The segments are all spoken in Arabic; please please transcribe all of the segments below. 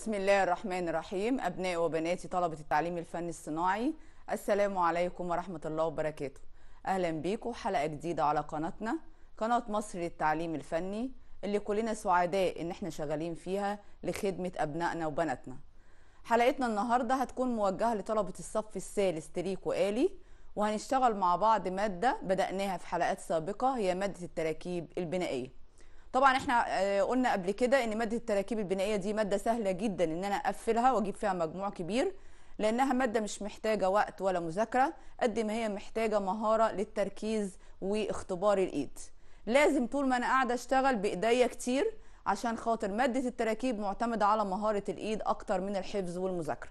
بسم الله الرحمن الرحيم أبناء وبناتي طلبة التعليم الفني الصناعي السلام عليكم ورحمة الله وبركاته أهلا بيكم حلقة جديدة على قناتنا قناة مصر للتعليم الفني اللي كلنا سعداء إن احنا شغالين فيها لخدمة أبنائنا وبناتنا حلقتنا النهاردة هتكون موجهة لطلبة الصف الثالث تريك وآلي وهنشتغل مع بعض مادة بدأناها في حلقات سابقة هي مادة التراكيب البنائية طبعا احنا آه، قلنا قبل كده ان ماده التراكيب البنائيه دي ماده سهله جدا ان انا اقفلها واجيب فيها مجموع كبير لانها ماده مش محتاجه وقت ولا مذاكره قد ما هي محتاجه مهاره للتركيز واختبار الايد لازم طول ما انا قاعده اشتغل بايديا كتير عشان خاطر ماده التراكيب معتمده على مهاره الايد اكتر من الحفظ والمذاكره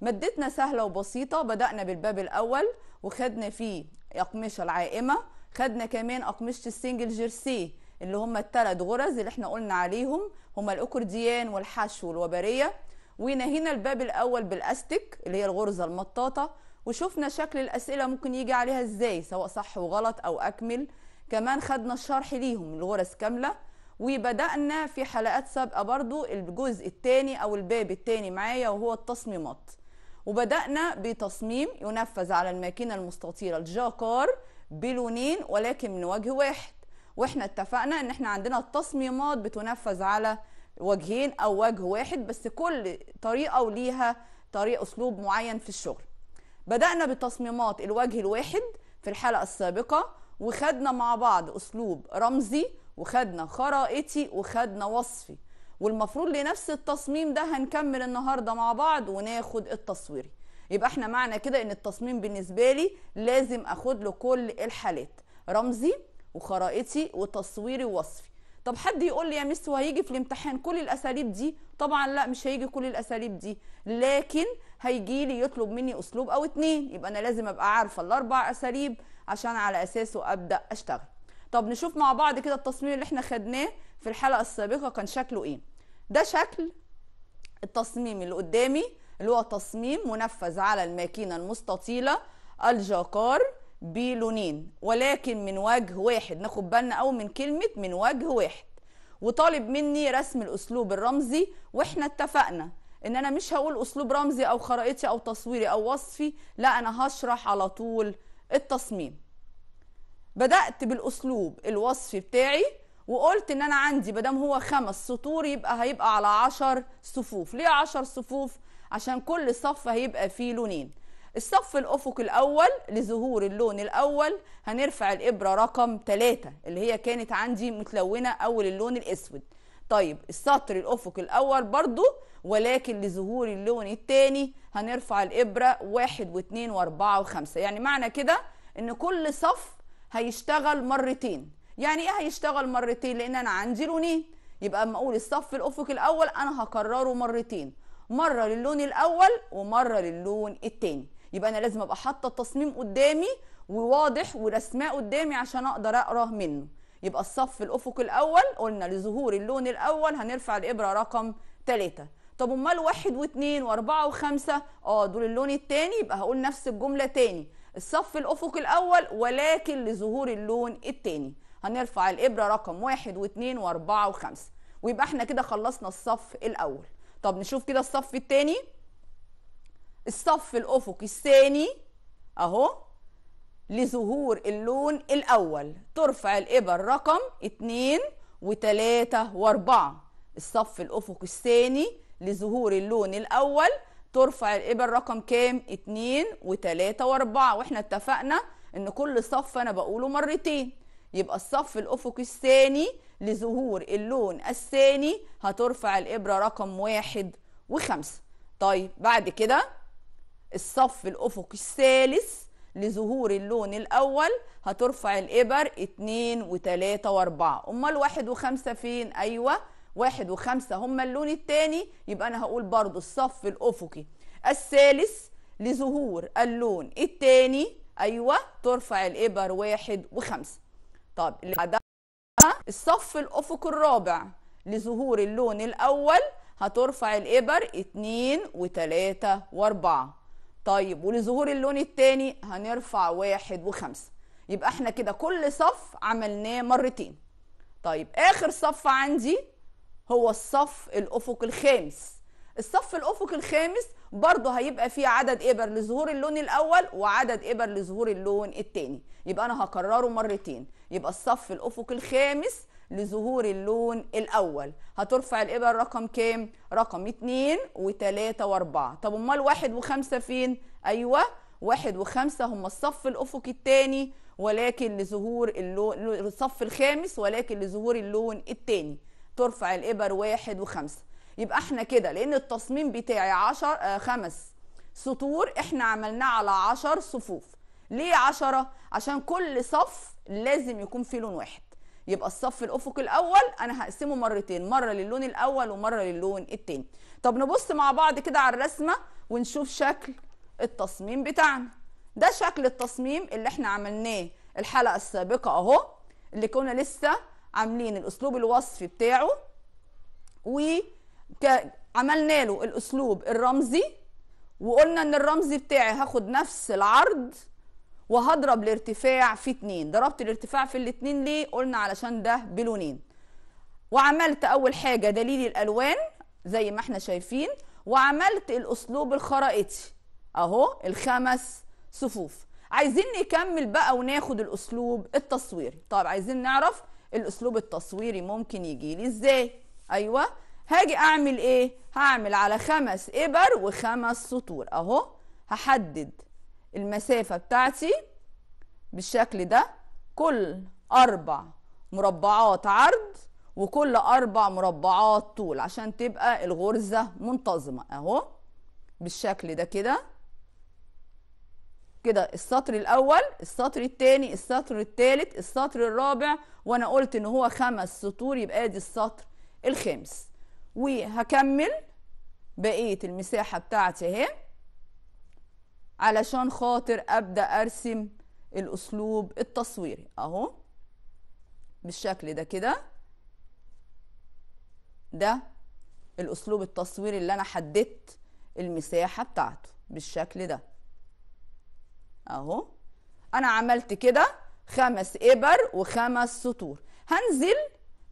مادتنا سهله وبسيطه بدانا بالباب الاول وخدنا فيه اقمشه العائمه خدنا كمان اقمشه السنجل جيرسيه اللي هم الثلاث غرز اللي احنا قلنا عليهم هم الاكورديان والحشو والوبريه ونهينا الباب الاول بالاستيك اللي هي الغرزه المطاطه وشفنا شكل الاسئله ممكن يجي عليها ازاي سواء صح وغلط او اكمل كمان خدنا الشرح ليهم الغرز كامله وبدانا في حلقات سابقه برضو الجزء الثاني او الباب الثاني معايا وهو التصميمات وبدانا بتصميم ينفذ على الماكينه المستطيله الجاكار بلونين ولكن من وجه واحد واحنا اتفقنا ان احنا عندنا التصميمات بتنفذ على وجهين او وجه واحد بس كل طريقه وليها طريق اسلوب معين في الشغل بدانا بتصميمات الوجه الواحد في الحلقه السابقه وخدنا مع بعض اسلوب رمزي وخدنا خرائطي وخدنا وصفي والمفروض لنفس التصميم ده هنكمل النهارده مع بعض وناخد التصويري يبقى احنا معنى كده ان التصميم بالنسبه لي لازم اخد له كل الحالات رمزي وخرائطي وتصويري ووصفي طب حد يقول لي يا مس وهيجي في الامتحان كل الاساليب دي طبعا لا مش هيجي كل الاساليب دي لكن هيجي لي يطلب مني اسلوب او اتنين يبقى انا لازم ابقى عارفه الاربع اساليب عشان على اساسه ابدا اشتغل طب نشوف مع بعض كده التصميم اللي احنا خدناه في الحلقه السابقه كان شكله ايه ده شكل التصميم اللي قدامي اللي هو تصميم منفذ على الماكينه المستطيله الجاكار بلونين ولكن من وجه واحد ناخد بالنا أو من كلمة من وجه واحد وطالب مني رسم الأسلوب الرمزي وإحنا اتفقنا إن أنا مش هقول أسلوب رمزي أو خرائطي أو تصويري أو وصفي لا أنا هشرح على طول التصميم بدأت بالأسلوب الوصفي بتاعي وقلت ان انا عندي مادام هو خمس سطور يبقى هيبقى على عشر صفوف ليه عشر صفوف عشان كل صف هيبقى فيه لونين الصف الافقي الاول لظهور اللون الاول هنرفع الابره رقم 3 اللي هي كانت عندي متلونه اول اللون الاسود طيب السطر الافقي الاول برضو ولكن لظهور اللون الثاني هنرفع الابره واحد 4 واربعه وخمسه يعني معنى كده ان كل صف هيشتغل مرتين يعني ايه هيشتغل مرتين لان انا عندي لونين يبقى اما اقول الصف الافقي الاول انا هكرره مرتين مره للون الاول ومره للون الثاني يبقى انا لازم ابقى حاطه التصميم قدامي وواضح ورسماه قدامي عشان اقدر اقرا منه يبقى الصف الافقي الاول قلنا لظهور اللون الاول هنرفع الابره رقم 3 طب امال واحد واثنين واربعه وخمسه اه دول اللون الثاني يبقى هقول نفس الجمله ثاني الصف الافقي الاول ولكن لظهور اللون الثاني هنرفع الابره رقم واحد واثنين واربعه وخمسه ويبقى احنا كده خلصنا الصف الاول طب نشوف كده الصف الثاني الصف الافقي الثاني اهو لظهور اللون الاول ترفع الابر رقم اتنين وتلاتة واربعة الصف الافقي الثاني لظهور اللون الاول ترفع الابر رقم كام اتنين وتلاتة واربعة واحنا اتفقنا ان كل صف انا بقوله مرتين يبقى الصف الافقي الثاني لظهور اللون الثاني هترفع الابره رقم واحد وخمسه طيب بعد كده الصف الافقي الثالث لظهور اللون الاول هترفع الابر اتنين وتلاتة واربعة امال واحد وخمسة فين ايوه واحد وخمسة هما اللون التاني يبقى انا هقول برضو الصف الافقي الثالث لظهور اللون التاني ايوه ترفع الابر واحد وخمسة طب اللي بعدها الصف الافقي الرابع لظهور اللون الاول هترفع الابر اتنين وتلاتة واربعة طيب ولظهور اللون الثاني هنرفع واحد وخمسة يبقى احنا كده كل صف عملناه مرتين طيب اخر صف عندي هو الصف الافق الخامس الصف الافق الخامس برضه هيبقى فيه عدد ابر لظهور اللون الاول وعدد ابر لظهور اللون الثاني يبقى انا هكرره مرتين يبقى الصف الافق الخامس لظهور اللون الاول هترفع الابر رقم كام رقم 2 و3 و4 طب امال 1 و5 فين ايوه 1 و5 هم الصف الافقي الثاني ولكن لظهور اللون الصف الخامس ولكن لظهور اللون الثاني ترفع الابر 1 و5 يبقى احنا كده لان التصميم بتاعي 10 آه خمس سطور احنا عملناه على 10 صفوف ليه 10 عشان كل صف لازم يكون فيه لون واحد يبقى الصف الافقي الاول انا هقسمه مرتين مره للون الاول ومره للون الثاني طب نبص مع بعض كده على الرسمه ونشوف شكل التصميم بتاعنا ده شكل التصميم اللي احنا عملناه الحلقه السابقه اهو اللي كنا لسه عاملين الاسلوب الوصفي بتاعه وعملنا له الاسلوب الرمزي وقلنا ان الرمزي بتاعي هاخد نفس العرض وهضرب الارتفاع في اتنين ضربت الارتفاع في الاتنين ليه قلنا علشان ده بلونين وعملت اول حاجه دليل الالوان زي ما احنا شايفين وعملت الاسلوب الخرائطي اهو الخمس صفوف عايزين نكمل بقى وناخد الاسلوب التصويري طب عايزين نعرف الاسلوب التصويري ممكن يجي لي ازاي ايوه هاجي اعمل ايه هعمل على خمس ابر وخمس سطور اهو هحدد المسافة بتاعتي بالشكل ده كل أربع مربعات عرض وكل أربع مربعات طول عشان تبقى الغرزة منتظمة أهو بالشكل ده كده كده السطر الأول السطر التاني السطر التالت السطر الرابع وأنا قلت إن هو خمس سطور يبقى دي السطر الخامس وهكمل بقية المساحة بتاعتي أهي علشان خاطر ابدا ارسم الاسلوب التصويري اهو بالشكل ده كده ده الاسلوب التصويري اللي انا حددت المساحه بتاعته بالشكل ده اهو انا عملت كده خمس ابر وخمس سطور هنزل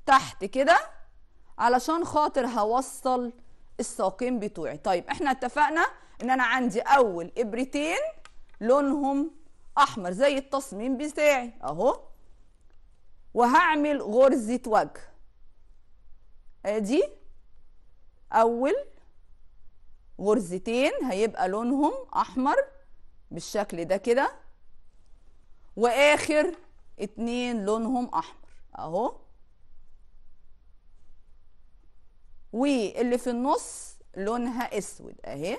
تحت كده علشان خاطر هوصل الساقين بتوعي طيب احنا اتفقنا ان انا عندي اول ابرتين لونهم احمر زي التصميم بتاعي اهو وهعمل غرزه وجه ادي اول غرزتين هيبقى لونهم احمر بالشكل ده كده واخر اتنين لونهم احمر اهو واللي في النص لونها اسود اهي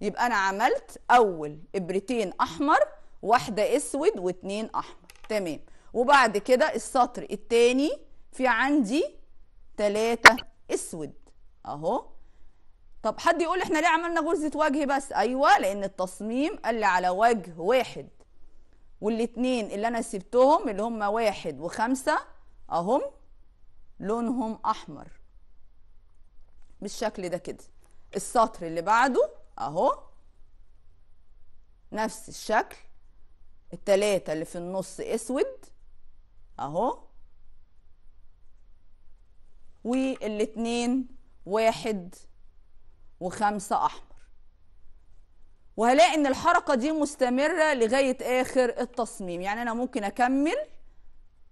يبقى انا عملت اول ابرتين احمر واحده اسود واتنين احمر تمام وبعد كده السطر التاني في عندي تلاتة اسود اهو طب حد يقول احنا ليه عملنا غرزه وجه بس ايوه لان التصميم قال لي على وجه واحد والاتنين اللي انا سبتهم اللي هم واحد وخمسة اهم لونهم احمر بالشكل ده كده السطر اللي بعده اهو نفس الشكل التلاتة اللي في النص اسود اهو والاتنين واحد وخمسة احمر وهلاقي ان الحركة دي مستمرة لغاية اخر التصميم يعني انا ممكن اكمل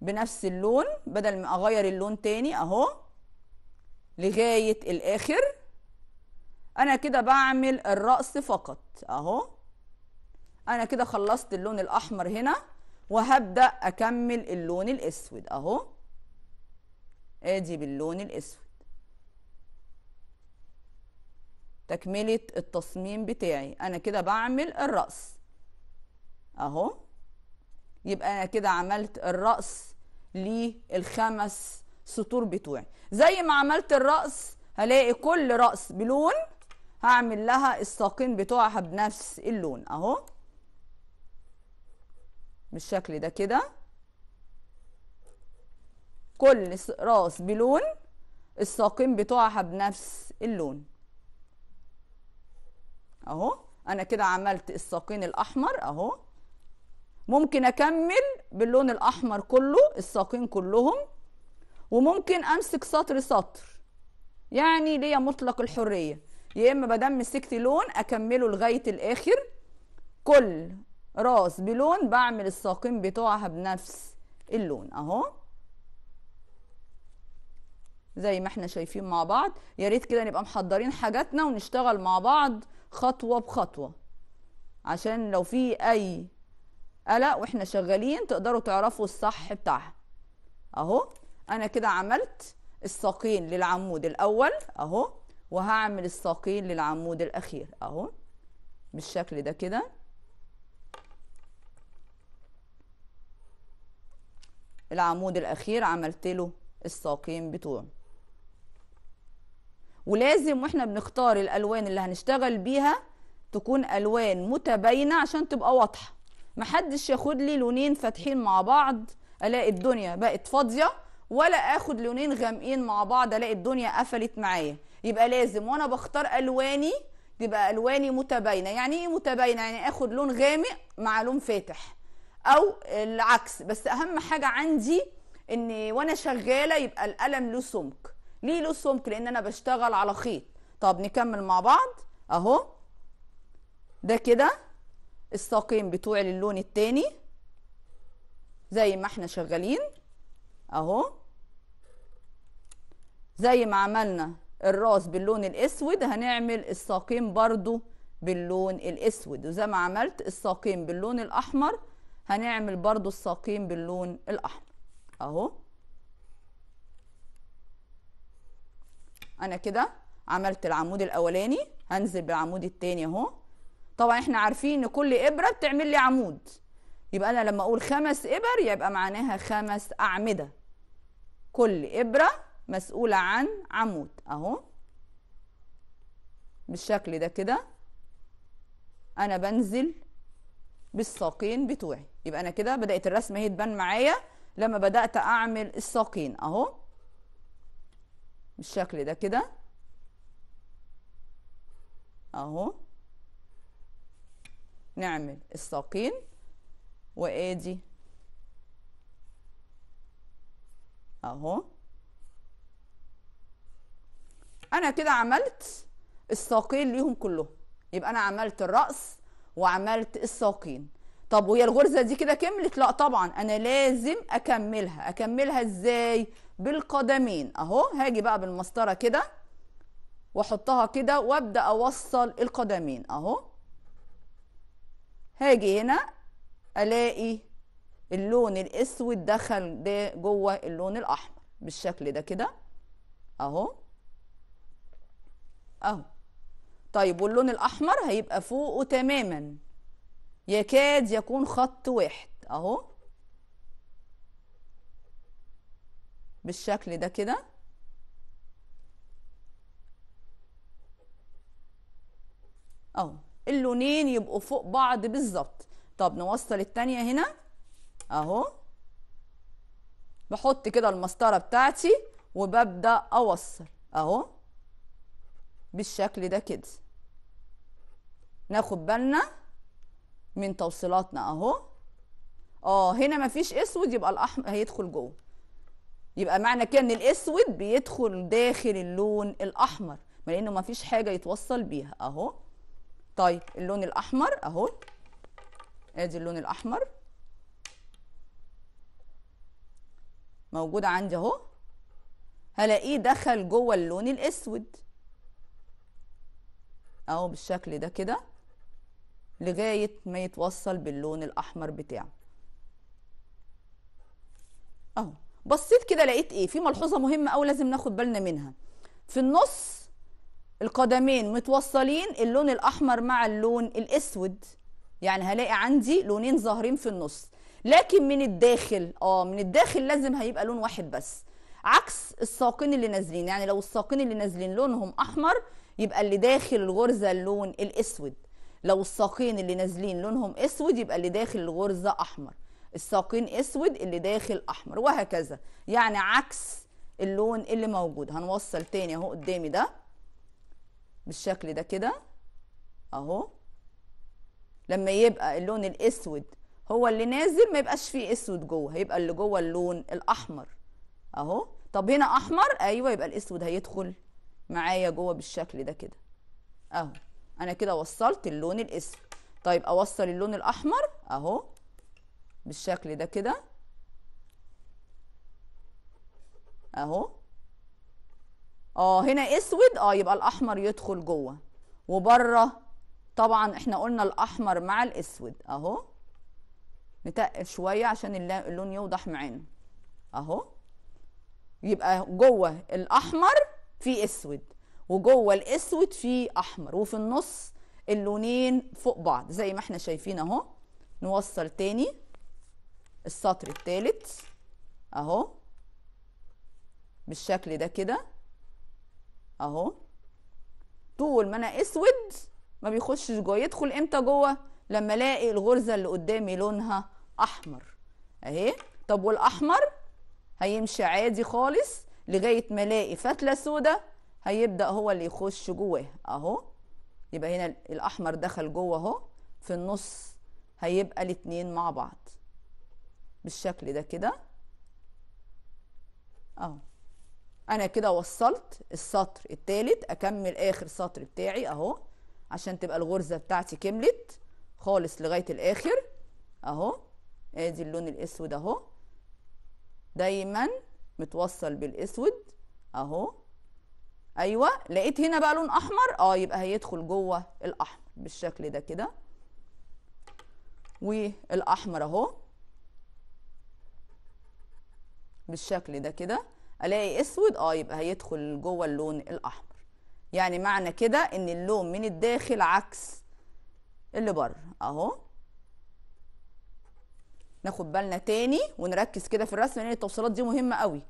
بنفس اللون بدل ما اغير اللون تاني اهو لغاية الاخر انا كده بعمل الرأس فقط اهو انا كده خلصت اللون الاحمر هنا وهبدأ اكمل اللون الاسود اهو ادي باللون الاسود تكملة التصميم بتاعي انا كده بعمل الرأس اهو يبقى انا كده عملت الرأس للخمس سطور بتوعي زي ما عملت الرأس هلاقي كل رأس بلون هعمل لها الساقين بتوعها بنفس اللون اهو بالشكل ده كده كل راس بلون الساقين بتوعها بنفس اللون اهو انا كده عملت الساقين الاحمر اهو ممكن اكمل باللون الاحمر كله الساقين كلهم وممكن امسك سطر سطر يعني ليا مطلق الحريه يا اما بدم مسكت لون اكمله لغايه الاخر كل راس بلون بعمل الساقين بتوعها بنفس اللون اهو زي ما احنا شايفين مع بعض يا ريت كده نبقى محضرين حاجاتنا ونشتغل مع بعض خطوه بخطوه عشان لو في اي قلق واحنا شغالين تقدروا تعرفوا الصح بتاعها اهو انا كده عملت الساقين للعمود الاول اهو وهعمل الساقين للعمود الاخير اهو بالشكل ده كده العمود الاخير عملت له الساقين بتوعه ولازم واحنا بنختار الالوان اللي هنشتغل بيها تكون الوان متباينه عشان تبقى واضحه محدش ياخد لي لونين فاتحين مع بعض الاقي الدنيا بقت فاضيه ولا اخد لونين غامقين مع بعض الاقي الدنيا قفلت معايا يبقى لازم وانا بختار الواني تبقى الواني متباينه يعني ايه متباينه يعني اخد لون غامق مع لون فاتح او العكس بس اهم حاجه عندي ان وانا شغاله يبقى القلم له سمك ليه له سمك لان انا بشتغل على خيط طب نكمل مع بعض اهو ده كده الساقين بتوعي للون التاني زي ما احنا شغالين اهو زي ما عملنا الراس باللون الاسود هنعمل الساقين برضو باللون الاسود وزي ما عملت الساقين باللون الاحمر هنعمل برضو الساقين باللون الاحمر اهو انا كده عملت العمود الاولاني هنزل بالعمود التاني اهو طبعا احنا عارفين ان كل ابره بتعمل لي عمود يبقى انا لما اقول خمس ابر يبقى معناها خمس اعمده كل ابره مسؤولة عن عمود أهو بالشكل ده كده أنا بنزل بالساقين بتوعي يبقى أنا كده بدأت الرسمة هي تبان معايا لما بدأت أعمل الساقين أهو بالشكل ده كده أهو نعمل الساقين وادي اهو انا كده عملت الساقين ليهم كلهم يبقى انا عملت الراس وعملت الساقين طب وهي الغرزه دي كده كملت لا طبعا انا لازم اكملها اكملها ازاي بالقدمين اهو هاجي بقى بالمسطره كده واحطها كده وابدا اوصل القدمين اهو هاجي هنا الاقي اللون الاسود دخل ده جوه اللون الاحمر بالشكل ده كده اهو اهو طيب واللون الاحمر هيبقى فوقه تماما يكاد يكون خط واحد اهو بالشكل ده كده اهو اللونين يبقوا فوق بعض بالظبط طب نوصل التانية هنا اهو بحط كده المسطره بتاعتي وببدا اوصل اهو بالشكل ده كده ناخد بالنا من توصيلاتنا اهو اه هنا مفيش اسود يبقى الاحمر هيدخل جوه يبقى معنى كده ان الاسود بيدخل داخل اللون الاحمر لانه مفيش حاجه يتوصل بيها اهو طيب اللون الاحمر اهو ادي اللون الاحمر موجود عندي اهو هلاقيه دخل جوه اللون الاسود اهو بالشكل ده كده لغاية ما يتوصل باللون الاحمر بتاعه اهو بصيت كده لقيت ايه في ملحوظة مهمة اوي لازم ناخد بالنا منها في النص القدمين متوصلين اللون الاحمر مع اللون الاسود يعني هلاقي عندي لونين ظاهرين في النص لكن من الداخل اه من الداخل لازم هيبقى لون واحد بس عكس الساقين اللي نازلين يعني لو الساقين اللي نازلين لونهم احمر يبقى اللي داخل الغرزه اللون الاسود لو الساقين اللي نازلين لونهم اسود يبقى اللي داخل الغرزه احمر الساقين اسود اللي داخل احمر وهكذا يعني عكس اللون اللي موجود هنوصل تاني اهو قدامي ده بالشكل ده كده اهو لما يبقى اللون الاسود هو اللي نازل ما يبقاش فيه اسود جوه هيبقى اللي جوه اللون الاحمر اهو طب هنا احمر ايوه يبقى الاسود هيدخل معايا جوه بالشكل ده كده اهو انا كده وصلت اللون الاسود طيب اوصل اللون الاحمر اهو بالشكل ده كده اهو اه هنا اسود اه يبقى الاحمر يدخل جوه وبره طبعا احنا قلنا الاحمر مع الاسود اهو نتقل شويه عشان اللون يوضح معانا اهو يبقى جوه الاحمر في اسود وجوه الاسود في احمر وفي النص اللونين فوق بعض زي ما احنا شايفين اهو نوصل تاني السطر التالت اهو بالشكل ده كده اهو طول ما انا اسود ما بيخشش جوه يدخل امتى جوه لما الاقي الغرزه اللي قدامي لونها احمر اهي طب والاحمر هيمشي عادي خالص لغايه ما الاقي فتله سودة هيبدا هو اللي يخش جواها اهو يبقى هنا الاحمر دخل جوه اهو في النص هيبقى الاتنين مع بعض بالشكل ده كده اهو انا كده وصلت السطر التالت اكمل اخر سطر بتاعي اهو عشان تبقى الغرزه بتاعتي كملت خالص لغايه الاخر اهو ادي اللون الاسود اهو دايما متوصل بالاسود اهو ايوه لقيت هنا بقى لون احمر اه يبقى هيدخل جوه الاحمر بالشكل ده كده والاحمر اهو بالشكل ده كده الاقي اسود اه يبقى هيدخل جوه اللون الاحمر يعني معنى كده ان اللون من الداخل عكس اللي بره اهو ناخد بالنا تاني ونركز كده في الرسم لان التوصيلات دي مهمه قوي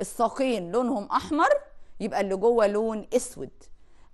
الساقين لونهم احمر يبقى اللي جوه لون اسود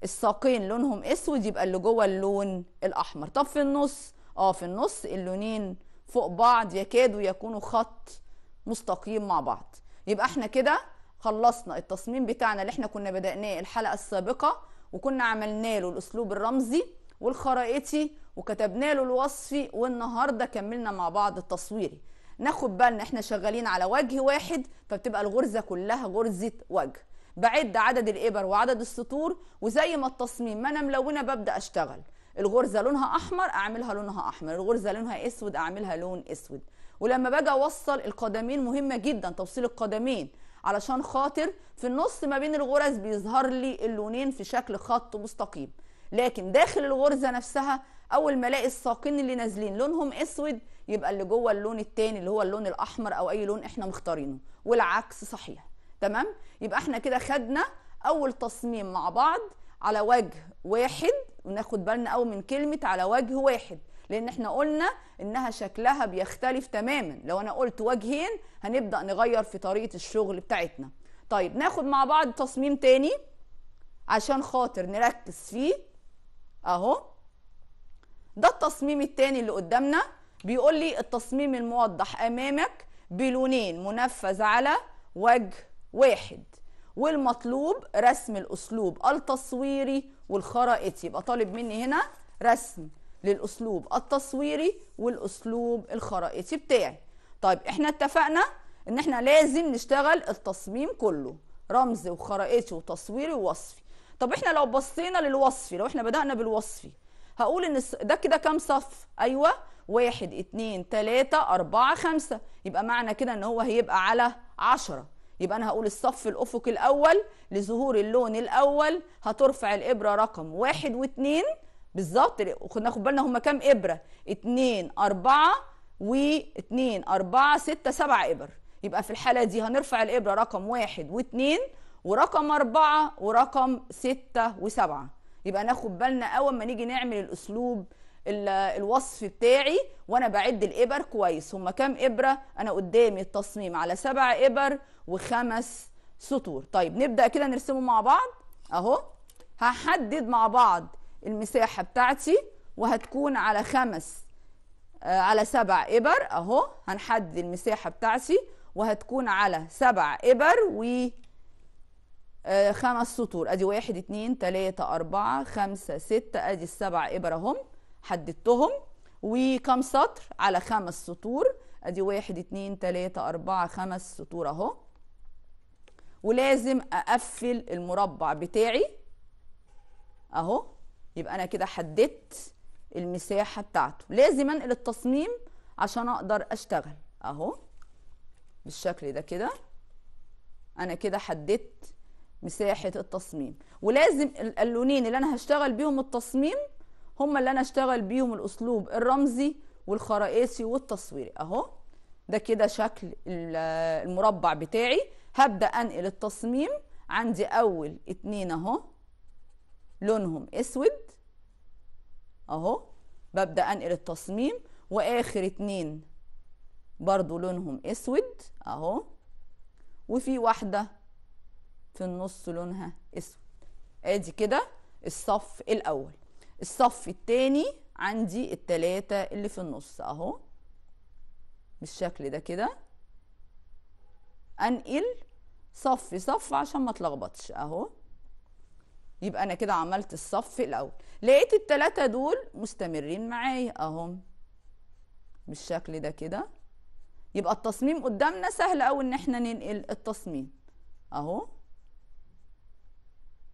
الساقين لونهم اسود يبقى اللي جوه اللون الاحمر طب في النص اه في النص اللونين فوق بعض يكادوا يكونوا خط مستقيم مع بعض يبقى احنا كده خلصنا التصميم بتاعنا اللي احنا كنا بدأناه الحلقه السابقه وكنا عملنا له الاسلوب الرمزي والخرائطي وكتبنا له الوصفي والنهارده كملنا مع بعض التصويري ناخد بالنا احنا شغالين على وجه واحد فبتبقى الغرزه كلها غرزه وجه بعد عدد الابر وعدد السطور وزي ما التصميم ما انا ملونه ببدا اشتغل الغرزه لونها احمر اعملها لونها احمر الغرزه لونها اسود اعملها لون اسود ولما باجي اوصل القدمين مهمه جدا توصيل القدمين علشان خاطر في النص ما بين الغرز بيظهر لي اللونين في شكل خط مستقيم لكن داخل الغرزه نفسها اول ما الاقي الساقين اللي نازلين لونهم اسود يبقى اللي جوه اللون التاني اللي هو اللون الاحمر او اي لون احنا مختارينه والعكس صحيح تمام يبقى احنا كده خدنا اول تصميم مع بعض على وجه واحد وناخد بالنا قوي من كلمه على وجه واحد لان احنا قلنا انها شكلها بيختلف تماما لو انا قلت وجهين هنبدا نغير في طريقه الشغل بتاعتنا طيب ناخد مع بعض تصميم تاني عشان خاطر نركز فيه اهو ده التصميم الثاني اللي قدامنا بيقول لي التصميم الموضح امامك بلونين منفذ على وجه واحد والمطلوب رسم الاسلوب التصويري والخرائطي يبقى طالب مني هنا رسم للاسلوب التصويري والاسلوب الخرائطي بتاعي طيب احنا اتفقنا ان احنا لازم نشتغل التصميم كله رمز وخرائطي وتصويري ووصفي طب احنا لو بصينا للوصفي لو احنا بدانا بالوصفي هقول ان ده كده كام صف ايوه واحد اتنين تلاتة اربعة خمسة يبقى معنى كده ان هو هيبقى على عشرة يبقى انا هقول الصف الافقي الاول لظهور اللون الاول هترفع الابره رقم واحد واتنين بالظبط ناخد بالنا هما كام ابره اتنين اربعه واتنين اربعه سته سبعه ابر يبقى في الحاله دي هنرفع الابره رقم واحد واتنين ورقم اربعه ورقم سته وسبعه يبقى ناخد بالنا اول ما نيجي نعمل الاسلوب الوصف بتاعي وانا بعد الابر كويس هما كام ابره انا قدامي التصميم على سبع ابر وخمس سطور طيب نبدا كده نرسمه مع بعض اهو هحدد مع بعض المساحه بتاعتي وهتكون على خمس آه على سبع ابر اهو هنحدد المساحه بتاعتي وهتكون على سبع ابر و آه، خمس سطور ادي واحد اتنين تلاتة اربعة خمسة ستة ادي السبع ابر اهم حددتهم وكم سطر على خمس سطور ادي واحد اتنين تلاتة اربعة خمس سطور اهو ولازم اقفل المربع بتاعي اهو يبقى انا كده حددت المساحة بتاعته لازم انقل التصميم عشان اقدر اشتغل اهو بالشكل ده كده انا كده حددت مساحه التصميم ولازم اللونين اللي انا هشتغل بيهم التصميم هما اللي انا اشتغل بيهم الاسلوب الرمزي والخرائسي والتصويري اهو ده كده شكل المربع بتاعي هبدا انقل التصميم عندي اول اتنين اهو لونهم اسود اهو ببدا انقل التصميم واخر اتنين برضو لونهم اسود اهو وفي واحده في النص لونها اسود ادي كده الصف الاول الصف الثاني عندي التلاتة اللي في النص اهو بالشكل ده كده انقل صف صف عشان ما اتلخبطش اهو يبقى انا كده عملت الصف الاول لقيت التلاتة دول مستمرين معايا اهم بالشكل ده كده يبقى التصميم قدامنا سهل قوي ان احنا ننقل التصميم اهو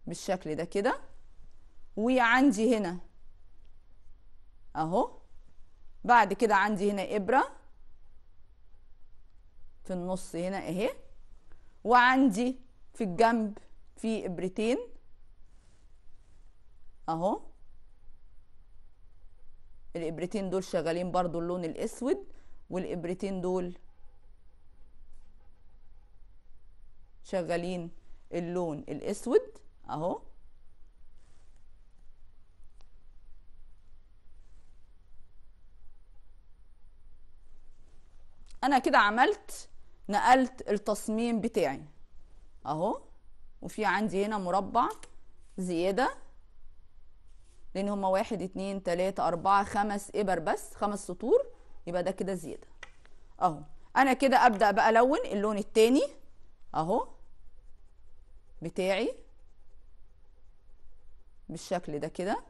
بالشكل ده كده وعندي هنا اهو بعد كده عندي هنا ابره في النص هنا اهي وعندي في الجنب في ابرتين اهو الابرتين دول شغالين برضو اللون الاسود والابرتين دول شغالين اللون الاسود اهو انا كده عملت نقلت التصميم بتاعي اهو وفي عندي هنا مربع زيادة لان هما واحد اتنين تلاتة اربعة خمس ابر بس خمس سطور يبقى ده كده زيادة اهو انا كده ابدأ بقى الون اللون التاني اهو بتاعي بالشكل ده كده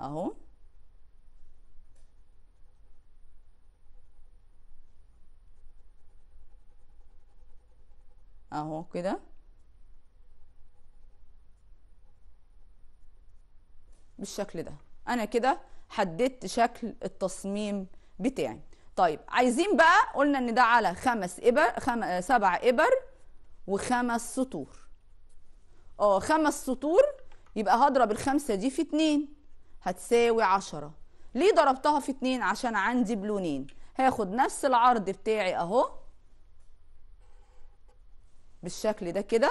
اهو اهو كده بالشكل ده انا كده حددت شكل التصميم بتاعي طيب عايزين بقى قلنا ان ده على خمس ابر خم... سبع ابر وخمس سطور اه خمس سطور يبقى هضرب الخمسة دي في اتنين هتساوي عشرة ليه ضربتها في اتنين عشان عندي بلونين هاخد نفس العرض بتاعي اهو بالشكل ده كده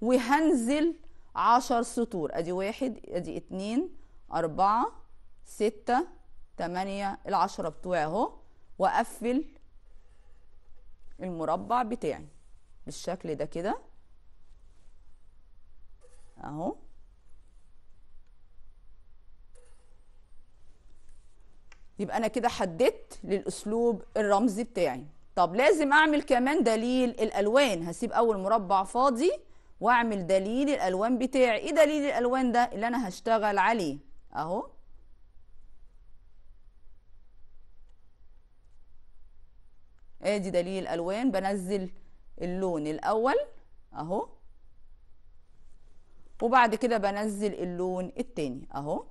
وهنزل عشر سطور ادي واحد ادي اتنين اربعة ستة تمانية العشرة بتوعي اهو واقفل المربع بتاعي بالشكل ده كده اهو يبقى انا كده حددت للاسلوب الرمزي بتاعي طب لازم اعمل كمان دليل الالوان هسيب اول مربع فاضي واعمل دليل الالوان بتاعي ايه دليل الالوان ده اللي انا هشتغل عليه اهو ادي دليل الالوان بنزل اللون الاول اهو وبعد كده بنزل اللون التاني اهو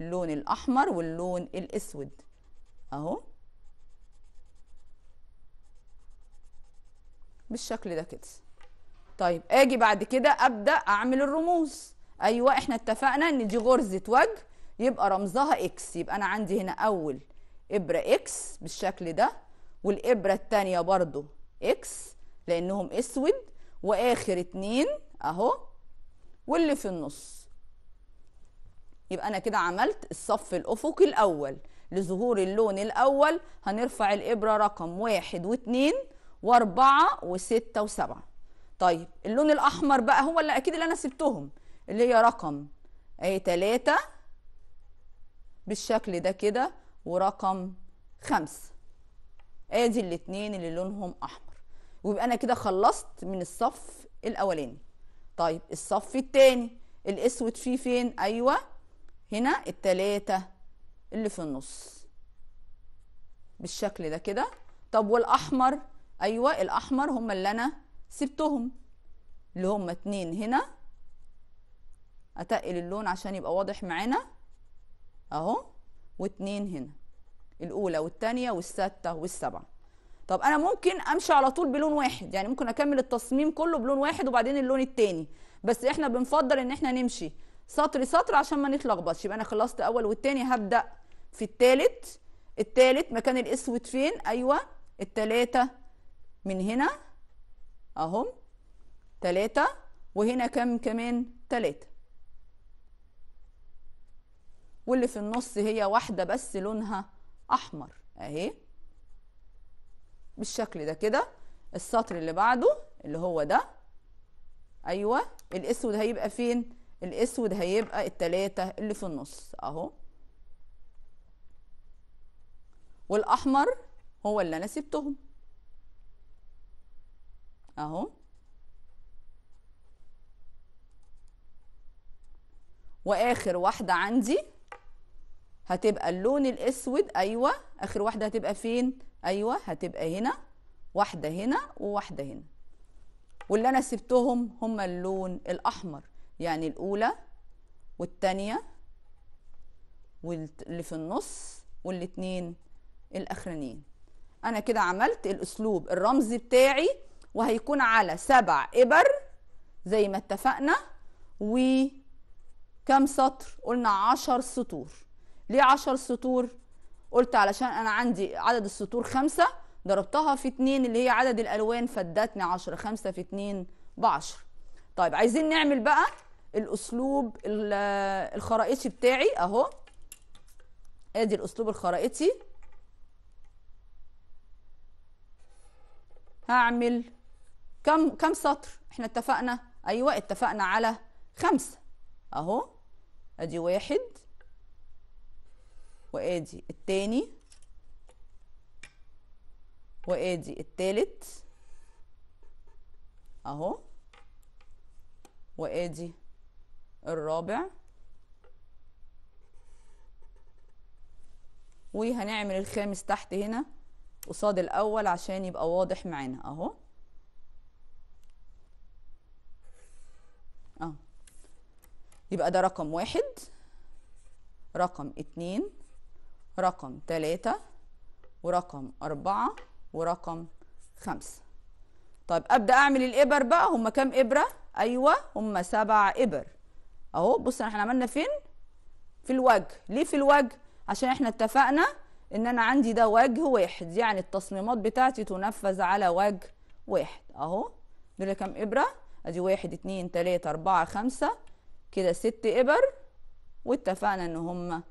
اللون الاحمر واللون الاسود اهو بالشكل ده كده طيب اجي بعد كده ابدا اعمل الرموز ايوه احنا اتفقنا ان دي غرزه وجه يبقى رمزها اكس يبقى انا عندي هنا اول ابره اكس بالشكل ده والابره الثانيه برضو اكس لانهم اسود واخر اتنين اهو واللي في النص يبقى انا كده عملت الصف الافقي الاول لظهور اللون الاول هنرفع الابره رقم واحد واثنين واربعه وسته وسبعه طيب اللون الاحمر بقى هو اللي اكيد اللي انا سبتهم اللي هي رقم اي آه، تلاته بالشكل ده كده ورقم خمسه ادي الاثنين اللي لونهم احمر ويبقى انا كده خلصت من الصف الاولاني طيب الصف الثاني الاسود فيه فين ايوه هنا التلاتة اللي في النص بالشكل ده كده طب والاحمر ايوه الاحمر هما اللي انا سبتهم اللي هما اتنين هنا اتقل اللون عشان يبقى واضح معانا اهو واتنين هنا الاولى والتانية والستة والسبعة طب انا ممكن امشي على طول بلون واحد يعني ممكن اكمل التصميم كله بلون واحد وبعدين اللون التاني بس احنا بنفضل ان احنا نمشي سطر سطر عشان ما نتلخبطش يبقى انا خلصت اول والتاني هبدا في التالت التالت مكان الاسود فين ايوه التلاته من هنا اهم تلاته وهنا كم كمان تلاته واللي في النص هي واحده بس لونها احمر اهي بالشكل ده كده السطر اللي بعده اللي هو ده ايوه الاسود هيبقى فين الاسود هيبقى التلاتة اللي في النص اهو والاحمر هو اللي انا سبتهم اهو واخر واحدة عندي هتبقى اللون الاسود ايوه اخر واحدة هتبقى فين ايوه هتبقى هنا واحدة هنا وواحدة هنا واللي انا سبتهم هما اللون الاحمر يعني الأولى والتانية واللي في النص والاتنين الأخرانيين أنا كده عملت الأسلوب الرمزي بتاعي وهيكون على سبع إبر زي ما اتفقنا وكم سطر قلنا عشر سطور ليه عشر سطور قلت علشان أنا عندي عدد السطور خمسة ضربتها في اتنين اللي هي عدد الألوان فادتني عشرة خمسة في اتنين بعشر طيب عايزين نعمل بقى الاسلوب الخرائطي بتاعي اهو ادي الاسلوب الخرائطي هعمل كم كم سطر احنا اتفقنا ايوه اتفقنا على خمسة اهو ادي واحد وادي التاني وادي التالت اهو وادي الرابع وهنعمل الخامس تحت هنا قصاد الاول عشان يبقى واضح معانا اهو اه يبقى ده رقم واحد رقم اتنين رقم تلاتة ورقم أربعة ورقم خمسة طيب أبدأ أعمل الإبر بقى هما كام إبرة؟ أيوة هما سبع إبر اهو بص احنا عملنا فين في الوجه ليه في الوجه عشان احنا اتفقنا ان انا عندي ده وجه واحد يعني التصميمات بتاعتي تنفذ على وجه واحد اهو دول كام ابره ادي واحد اتنين تلاته اربعه خمسه كده ست ابر واتفقنا ان هما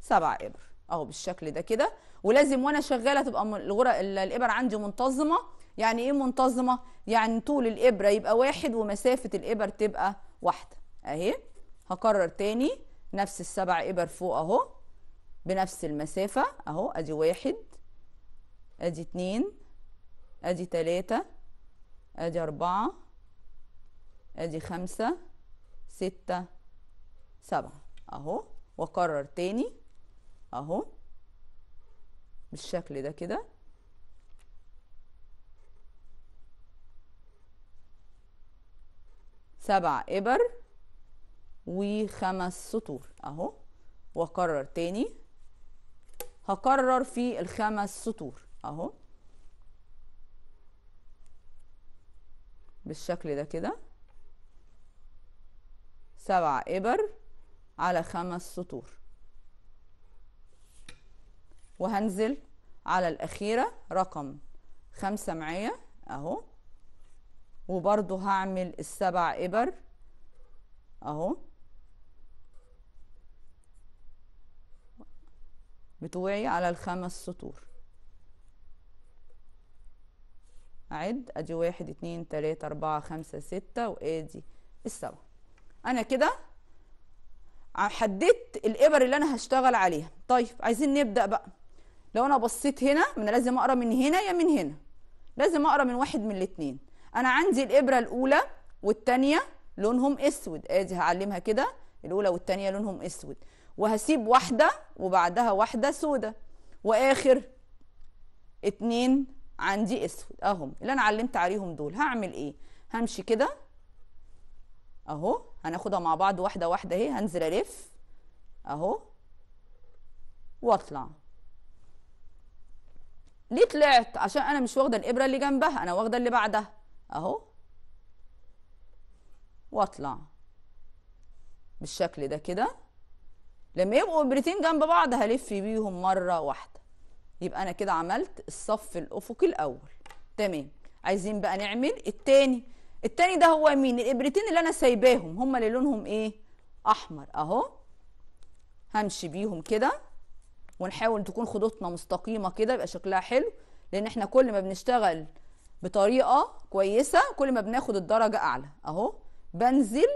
سبع ابر اهو بالشكل ده كده ولازم وانا شغاله تبقى الغرق الابر عندي منتظمه يعني ايه منتظمه يعني طول الابره يبقى واحد ومسافه الابر تبقى واحده اهي هكرر تاني نفس السبع إبر فوق أهو بنفس المسافة أهو أدي واحد أدي اتنين أدي تلاتة أدي أربعة أدي خمسة ستة سبعة أهو وأكرر تاني أهو بالشكل ده كده سبع إبر وخمس سطور اهو واكرر تاني هكرر في الخمس سطور اهو بالشكل ده كده سبع ابر على خمس سطور وهنزل على الأخيرة رقم خمسة معايا أهو وبرضو هعمل السبع إبر أهو بتوعي على الخمس سطور أعد أدي واحد اتنين تلاتة أربعة خمسة ستة وأدي السبعة أنا كده حددت الإبر اللي أنا هشتغل عليها طيب عايزين نبدأ بقى لو أنا بصيت هنا أنا لازم أقرأ من هنا يا من هنا لازم أقرأ من واحد من الاتنين أنا عندي الإبرة الأولى والتانية لونهم أسود أدي هعلمها كده الأولى والتانية لونهم أسود وهسيب واحدة وبعدها واحدة سودة وآخر اتنين عندي اسود اهم اللي انا علمت عليهم دول هعمل ايه همشي كده اهو هناخدها مع بعض واحدة واحدة اهي هنزل الف اهو واطلع ليه طلعت عشان انا مش واخده الابره اللي جنبها انا واخده اللي بعدها اهو واطلع بالشكل ده كده لما يبقوا ابرتين جنب بعض هلف بيهم مره واحده يبقى انا كده عملت الصف الافقي الاول تمام عايزين بقى نعمل التاني التاني ده هو مين الابرتين اللي انا سايباهم هما اللي لونهم ايه احمر اهو همشي بيهم كده ونحاول تكون خطوطنا مستقيمه كده يبقى شكلها حلو لان احنا كل ما بنشتغل بطريقه كويسه كل ما بناخد الدرجه اعلى اهو بنزل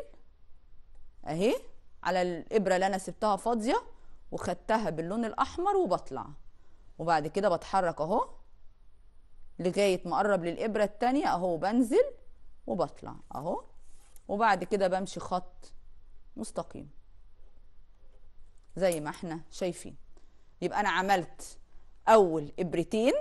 اهي على الابره اللي انا سبتها فاضيه وخدتها باللون الاحمر وبطلع وبعد كده بتحرك اهو لغايه ما اقرب للابره الثانيه اهو بنزل وبطلع اهو وبعد كده بمشي خط مستقيم زي ما احنا شايفين يبقى انا عملت اول ابرتين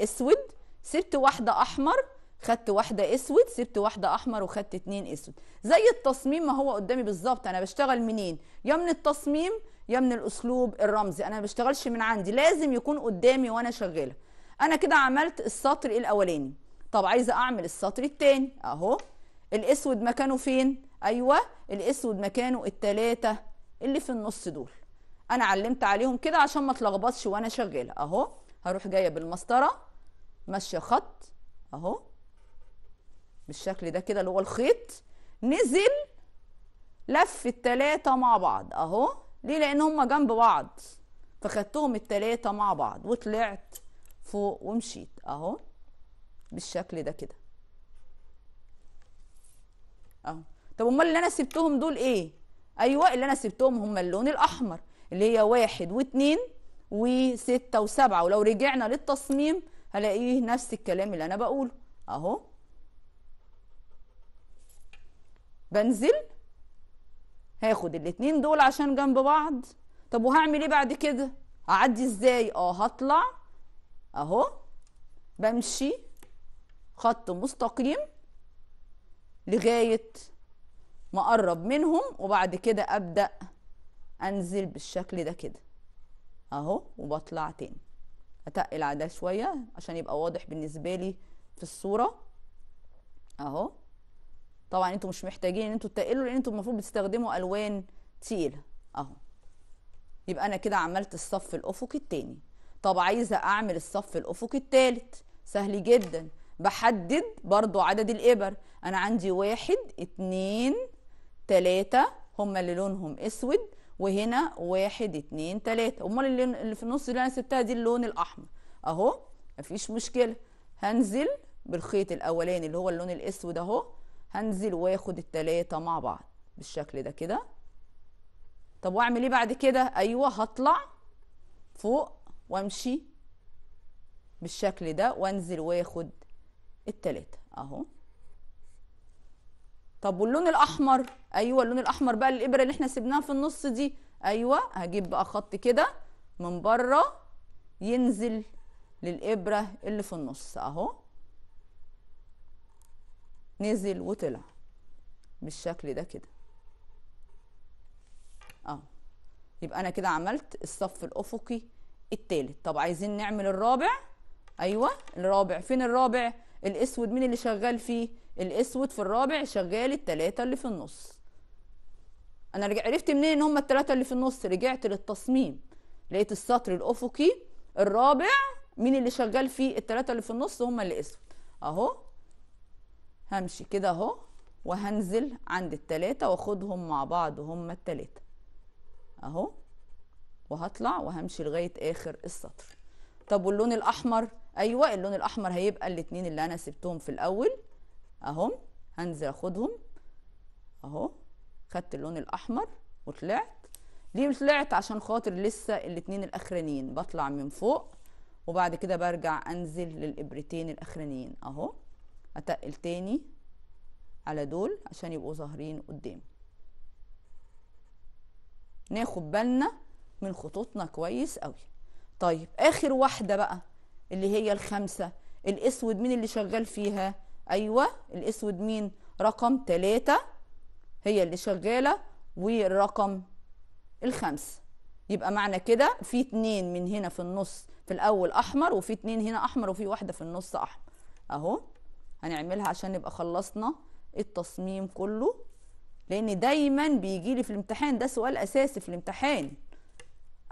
اسود سبت واحده احمر خدت واحده اسود سبت واحده احمر وخدت اتنين اسود زي التصميم ما هو قدامي بالظبط انا بشتغل منين يا من التصميم يا من الاسلوب الرمزي انا ما بشتغلش من عندي لازم يكون قدامي وانا شغاله انا كده عملت السطر الاولاني طب عايزه اعمل السطر التاني اهو الاسود مكانه فين ايوه الاسود مكانه التلاتة اللي في النص دول انا علمت عليهم كده عشان ما اتلخبطش وانا شغاله اهو هروح جايه بالمسطره ماشيه خط اهو بالشكل ده كده اللي هو الخيط نزل لف التلاتة مع بعض اهو ليه لان هما جنب بعض فخدتهم التلاتة مع بعض وطلعت فوق ومشيت اهو بالشكل ده كده اهو طب امال اللي انا سبتهم دول ايه ايوه اللي انا سبتهم هما اللون الاحمر اللي هي واحد واتنين وستة وسبعة ولو رجعنا للتصميم هلاقيه نفس الكلام اللي انا بقوله اهو بنزل هاخد الاتنين دول عشان جنب بعض طب وهعمل ايه بعد كده اعدي ازاي اه هطلع اهو بمشي خط مستقيم لغايه ما اقرب منهم وبعد كده ابدا انزل بالشكل ده كده اهو وبطلع تاني هتقل على ده شويه عشان يبقى واضح بالنسبه لي في الصوره اهو طبعا انتوا مش محتاجين ان انتوا تقلوا لان انتوا المفروض بتستخدموا الوان تقيله اهو يبقى انا كده عملت الصف الافقي التاني طب عايزه اعمل الصف الافقي التالت سهل جدا بحدد برضو عدد الابر انا عندي واحد اتنين تلاتة هما اللي لونهم اسود وهنا واحد اتنين تلاتة امال اللي في النص اللي انا سبتها دي اللون الاحمر اهو مفيش مشكله هنزل بالخيط الاولاني اللي هو اللون الاسود اهو هنزل واخد التلاتة مع بعض بالشكل ده كده طب واعمل ايه بعد كده ايوه هطلع فوق وامشي بالشكل ده وانزل واخد التلاتة اهو طب واللون الاحمر ايوه اللون الاحمر بقى الابره اللي احنا سيبناها في النص دي ايوه هجيب بقى خط كده من بره ينزل للابره اللي في النص اهو نزل وطلع بالشكل ده كده اه يبقى انا كده عملت الصف الافقي الثالث طب عايزين نعمل الرابع ايوه الرابع فين الرابع الاسود مين اللي شغال فيه الاسود في الرابع شغال الثلاثه اللي في النص انا عرفت منين ان هم الثلاثه اللي في النص رجعت للتصميم لقيت السطر الافقي الرابع مين اللي شغال فيه الثلاثه اللي في النص هم اللي اسود اهو همشي كده اهو وهنزل عند التلاتة واخدهم مع بعض هما التلاتة اهو وهطلع وهمشي لغاية اخر السطر طب واللون الاحمر ايوه اللون الاحمر هيبقى الاتنين اللي انا سبتهم في الاول اهم هنزل اخدهم اهو خدت اللون الاحمر وطلعت ليه طلعت عشان خاطر لسه الاتنين الاخرانيين بطلع من فوق وبعد كده برجع انزل للابرتين الاخرانيين اهو اتقل تاني على دول عشان يبقوا ظاهرين قدام ناخد بالنا من خطوطنا كويس قوي طيب اخر واحده بقى اللي هي الخمسه الاسود مين اللي شغال فيها ايوه الاسود مين رقم تلاتة هي اللي شغاله والرقم الخمسه يبقى معنى كده في اتنين من هنا في النص في الاول احمر وفي اتنين هنا احمر وفي واحده في النص احمر اهو هنعملها عشان نبقى خلصنا التصميم كله لان دايما بيجي لي في الامتحان ده سؤال اساسي في الامتحان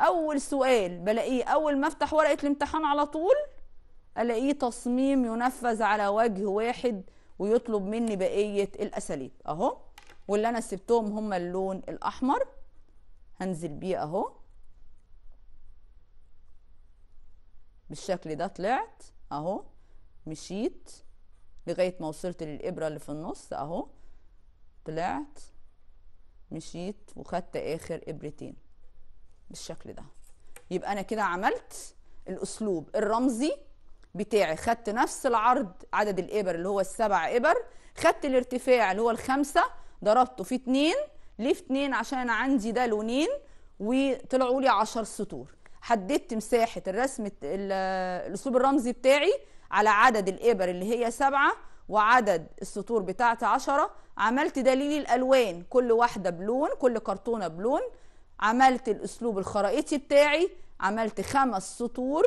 اول سؤال بلاقيه اول ما افتح ورقه الامتحان على طول الاقيه تصميم ينفذ على وجه واحد ويطلب مني بقيه الاساليب اهو واللي انا سبتهم هما اللون الاحمر هنزل بيه اهو بالشكل ده طلعت اهو مشيت لغاية ما وصلت للإبرة اللي في النص أهو طلعت مشيت وخدت آخر إبرتين بالشكل ده يبقى أنا كده عملت الأسلوب الرمزي بتاعي خدت نفس العرض عدد الإبر اللي هو السبع إبر خدت الارتفاع اللي هو الخمسة ضربته في اتنين ليه في اتنين عشان أنا عندي ده لونين وطلعوا لي عشر سطور حددت مساحة الرسم الأسلوب الرمزي بتاعي على عدد الإبر اللي هي سبعة وعدد السطور بتاعتي عشرة عملت دليل الألوان كل واحدة بلون كل كرتونة بلون عملت الأسلوب الخرائطي بتاعي عملت خمس سطور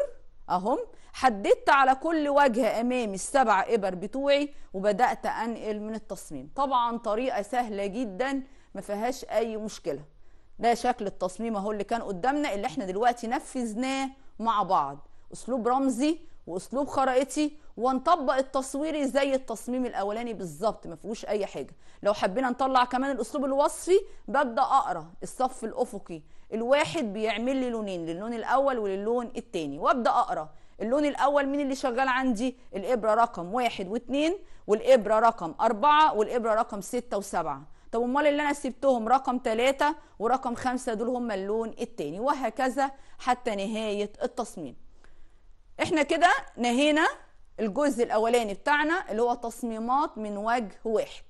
أهم حددت على كل وجه أمامي السبع إبر بتوعي وبدأت أنقل من التصميم طبعا طريقة سهلة جدا ما فيهاش أي مشكلة ده شكل التصميم اهو اللي كان قدامنا اللي احنا دلوقتي نفذناه مع بعض اسلوب رمزي واسلوب خرائطي ونطبق التصويري زي التصميم الاولاني بالظبط ما فيهوش اي حاجه لو حبينا نطلع كمان الاسلوب الوصفي ببدا اقرا الصف الافقي الواحد بيعمل لي لونين للون الاول وللون الثاني وابدا اقرا اللون الاول مين اللي شغال عندي الابره رقم واحد واثنين والابره رقم اربعه والابره رقم سته وسبعه طب امال اللي انا سبتهم رقم ثلاثه ورقم خمسه دول هم اللون الثاني وهكذا حتى نهايه التصميم احنا كده نهينا الجزء الاولاني بتاعنا اللي هو تصميمات من وجه واحد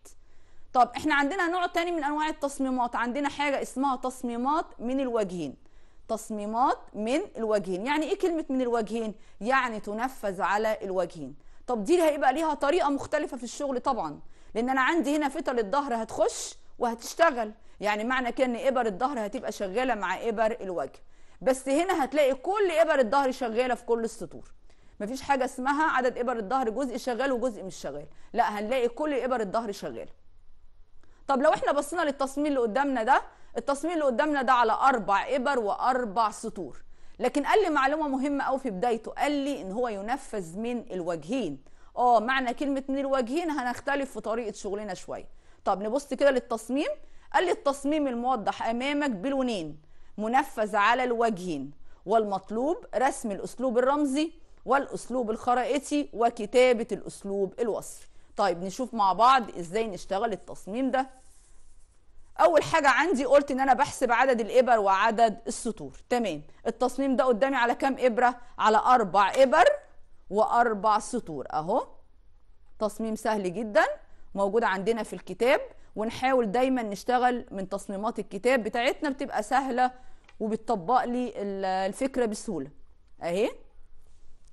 طب احنا عندنا نوع تاني من انواع التصميمات عندنا حاجه اسمها تصميمات من الوجهين تصميمات من الوجهين يعني ايه كلمه من الوجهين يعني تنفذ على الوجهين طب دي هيبقى ليها طريقه مختلفه في الشغل طبعا لان انا عندي هنا فتل الظهر هتخش وهتشتغل يعني معنى كده ان ابر الظهر هتبقى شغاله مع ابر الوجه بس هنا هتلاقي كل ابر الظهر شغاله في كل السطور مفيش حاجه اسمها عدد ابر الظهر جزء شغال وجزء مش شغال لا هنلاقي كل ابر الظهر شغاله طب لو احنا بصينا للتصميم اللي قدامنا ده التصميم اللي قدامنا ده على اربع ابر واربع سطور لكن قال لي معلومه مهمه قوي في بدايته قال لي ان هو ينفذ من الوجهين اه معنى كلمه من الوجهين هنختلف في طريقه شغلنا شويه طب نبص كده للتصميم قال لي التصميم الموضح امامك بلونين منفذ على الوجهين والمطلوب رسم الأسلوب الرمزي والأسلوب الخرائطي وكتابة الأسلوب الوصفي طيب نشوف مع بعض إزاي نشتغل التصميم ده أول حاجة عندي قلت إن أنا بحسب عدد الإبر وعدد السطور تمام التصميم ده قدامي على كام إبرة على أربع إبر وأربع سطور أهو تصميم سهل جدا موجود عندنا في الكتاب ونحاول دايما نشتغل من تصميمات الكتاب بتاعتنا بتبقى سهله وبتطبق لي الفكره بسهوله اهي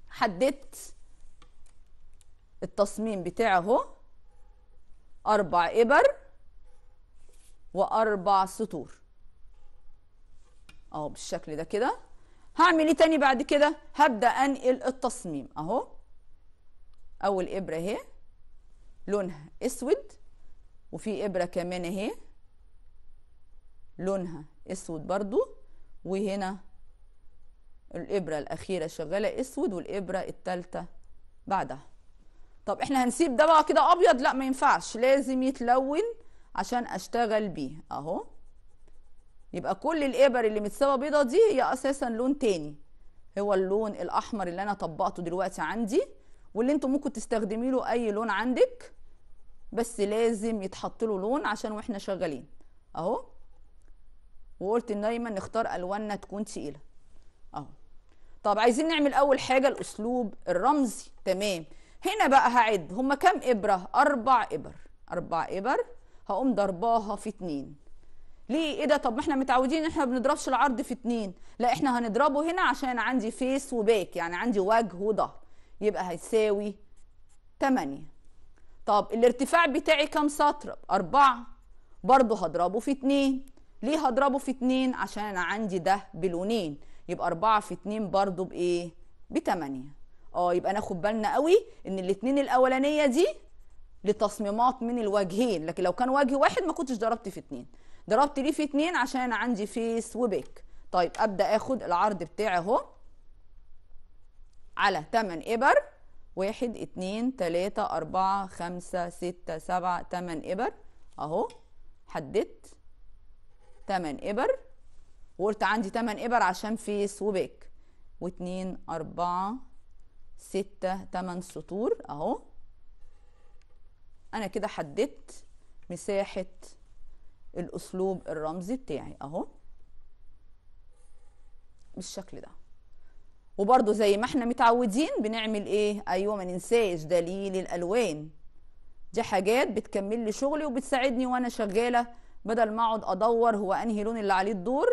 حددت التصميم بتاعه اهو اربع ابر واربع سطور اهو بالشكل ده كده هعمل ايه تاني بعد كده هبدا انقل التصميم اهو اول ابره اهي لونها اسود وفي ابره كمان اهي لونها اسود برضو وهنا الإبرة الأخيرة شغالة أسود والإبرة التالتة بعدها طب إحنا هنسيب ده بقى كده أبيض لا ما ينفعش لازم يتلون عشان أشتغل بيه أهو يبقى كل الإبر اللي متساوى بيضة دي هي أساسا لون تاني هو اللون الأحمر اللي أنا طبقته دلوقتي عندي واللي انتوا ممكن تستخدمي له أي لون عندك بس لازم يتحط له لون عشان واحنا شغالين أهو وقلت ان دايما نختار الواننا تكون تقيله اهو طب عايزين نعمل اول حاجه الاسلوب الرمزي تمام هنا بقى هعد هما كام ابره اربع ابر اربع ابر هقوم ضرباها في اتنين ليه ايه ده طب ما احنا متعودين احنا ما بنضربش العرض في اتنين لا احنا هنضربه هنا عشان عندي فيس وباك يعني عندي وجه وظهر يبقى هيساوي 8 طب الارتفاع بتاعي كام سطر اربعه برضه هضربه في اتنين ليه هضربه في اتنين عشان انا عندي ده بلونين يبقى اربعة في اتنين برضو بايه بتمانية اه يبقى ناخد بالنا قوي ان الاتنين الاولانية دي لتصميمات من الوجهين لكن لو كان وجه واحد ما كنتش ضربت في اتنين ضربت ليه في اتنين عشان انا عندي فيس وبيك طيب ابدا اخد العرض بتاعي اهو على تمن ابر واحد اتنين تلاتة اربعة خمسة ستة سبعة تمن ابر اهو حددت 8 ابر وقلت عندي 8 ابر عشان فيس وباك واتنين 4 6 8 سطور اهو انا كده حددت مساحة الاسلوب الرمزي بتاعي اهو بالشكل ده وبرده زي ما احنا متعودين بنعمل ايه ايوه ما ننساش دليل الالوان دي حاجات بتكمل لي شغلي وبتساعدني وانا شغاله بدل ما اقعد ادور هو انهي لون اللي عليه الدور